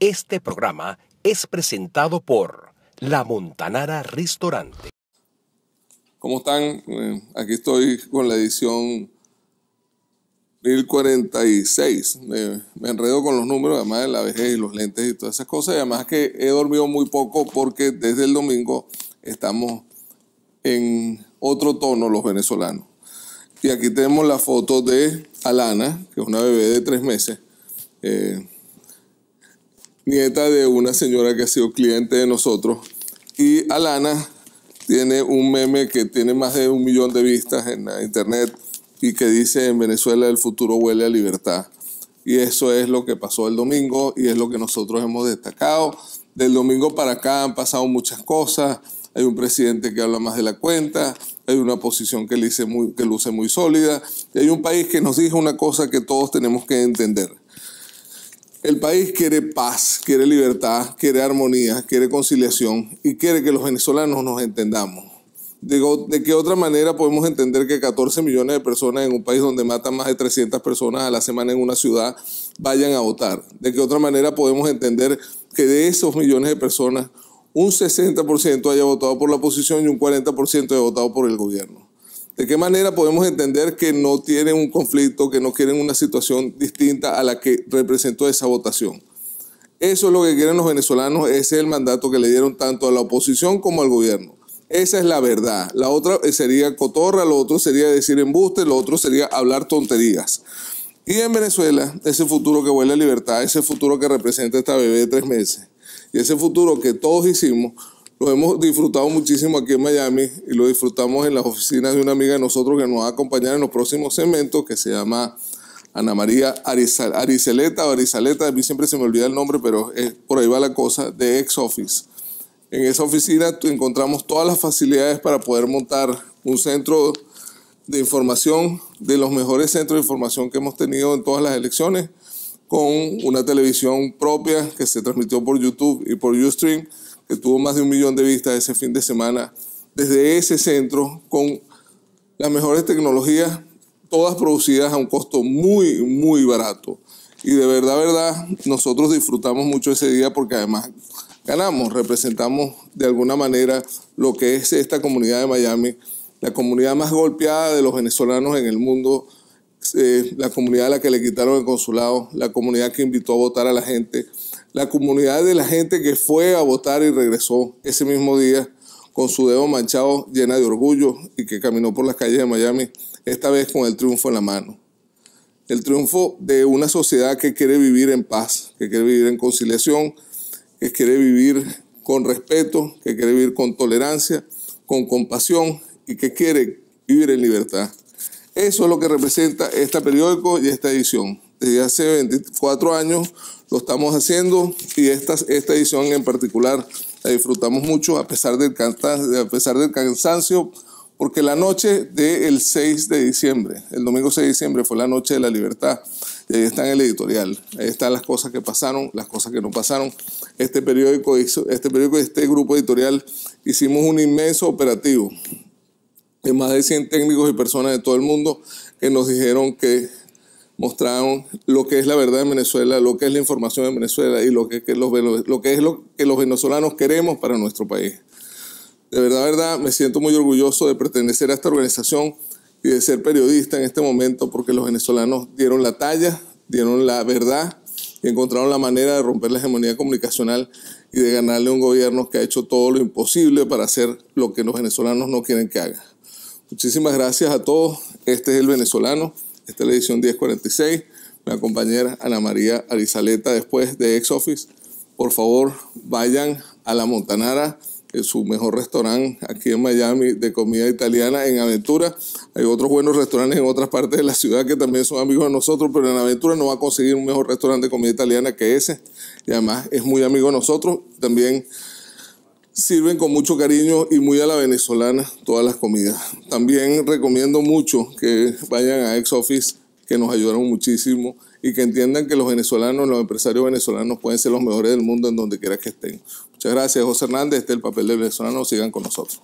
Este programa es presentado por La Montanara Restaurante. ¿Cómo están? aquí estoy con la edición 1046. me enredo con los números, además de la vejez y los lentes y todas esas cosas. Y además que he dormido muy poco porque desde el domingo estamos en otro tono los venezolanos. Y aquí tenemos la foto de Alana, que es una bebé de tres meses. Eh, nieta de una señora que ha sido cliente de nosotros. Y Alana tiene un meme que tiene más de un millón de vistas en la internet y que dice en Venezuela el futuro huele a libertad. Y eso es lo que pasó el domingo y es lo que nosotros hemos destacado. Del domingo para acá han pasado muchas cosas. Hay un presidente que habla más de la cuenta, hay una posición que, le muy, que luce muy sólida, y hay un país que nos dice una cosa que todos tenemos que entender. El país quiere paz, quiere libertad, quiere armonía, quiere conciliación y quiere que los venezolanos nos entendamos. ¿de qué otra manera podemos entender que 14 millones de personas en un país donde matan más de 300 personas a la semana en una ciudad vayan a votar? ¿De qué otra manera podemos entender que de esos millones de personas un 60% haya votado por la oposición y un 40% haya votado por el gobierno? ¿De qué manera podemos entender que no tienen un conflicto, que no quieren una situación distinta a la que representó esa votación? Eso es lo que quieren los venezolanos, ese es el mandato que le dieron tanto a la oposición como al gobierno. Esa es la verdad. La otra sería cotorra, lo otro sería decir embuste, lo otro sería hablar tonterías. Y en Venezuela, ese futuro que huele a libertad, ese futuro que representa esta bebé de tres meses, y ese futuro que todos hicimos, lo hemos disfrutado muchísimo aquí en Miami y lo disfrutamos en las oficinas de una amiga de nosotros que nos va a acompañar en los próximos segmentos, que se llama Ana María Arizal, Arizaleta, a mí siempre se me olvida el nombre, pero por ahí va la cosa, de Ex Office. En esa oficina encontramos todas las facilidades para poder montar un centro de información, de los mejores centros de información que hemos tenido en todas las elecciones, con una televisión propia que se transmitió por YouTube y por Ustream, que tuvo más de un millón de vistas ese fin de semana, desde ese centro, con las mejores tecnologías, todas producidas a un costo muy, muy barato. Y de verdad, verdad, nosotros disfrutamos mucho ese día porque además ganamos, representamos de alguna manera lo que es esta comunidad de Miami, la comunidad más golpeada de los venezolanos en el mundo, eh, la comunidad a la que le quitaron el consulado, la comunidad que invitó a votar a la gente, la comunidad de la gente que fue a votar y regresó ese mismo día con su dedo manchado llena de orgullo y que caminó por las calles de Miami, esta vez con el triunfo en la mano. El triunfo de una sociedad que quiere vivir en paz, que quiere vivir en conciliación, que quiere vivir con respeto, que quiere vivir con tolerancia, con compasión y que quiere vivir en libertad. Eso es lo que representa este periódico y esta edición desde hace 24 años lo estamos haciendo y esta, esta edición en particular la disfrutamos mucho a pesar del, a pesar del cansancio, porque la noche del 6 de diciembre, el domingo 6 de diciembre fue la noche de la libertad, y ahí está en el editorial, ahí están las cosas que pasaron, las cosas que no pasaron. Este periódico, hizo, este periódico, este grupo editorial, hicimos un inmenso operativo de más de 100 técnicos y personas de todo el mundo que nos dijeron que mostraron lo que es la verdad en Venezuela, lo que es la información en Venezuela y lo que, lo que es lo que los venezolanos queremos para nuestro país. De verdad, verdad, me siento muy orgulloso de pertenecer a esta organización y de ser periodista en este momento porque los venezolanos dieron la talla, dieron la verdad y encontraron la manera de romper la hegemonía comunicacional y de ganarle a un gobierno que ha hecho todo lo imposible para hacer lo que los venezolanos no quieren que haga. Muchísimas gracias a todos. Este es el venezolano. Esta es la edición 1046. La compañera Ana María Arizaleta, después de Ex Office. Por favor, vayan a la Montanara, es su mejor restaurante aquí en Miami de comida italiana en Aventura. Hay otros buenos restaurantes en otras partes de la ciudad que también son amigos de nosotros, pero en Aventura no va a conseguir un mejor restaurante de comida italiana que ese. Y además es muy amigo de nosotros. También Sirven con mucho cariño y muy a la venezolana todas las comidas. También recomiendo mucho que vayan a Ex que nos ayudaron muchísimo y que entiendan que los venezolanos, los empresarios venezolanos pueden ser los mejores del mundo en donde quiera que estén. Muchas gracias, José Hernández. Este es el papel del venezolano. Sigan con nosotros.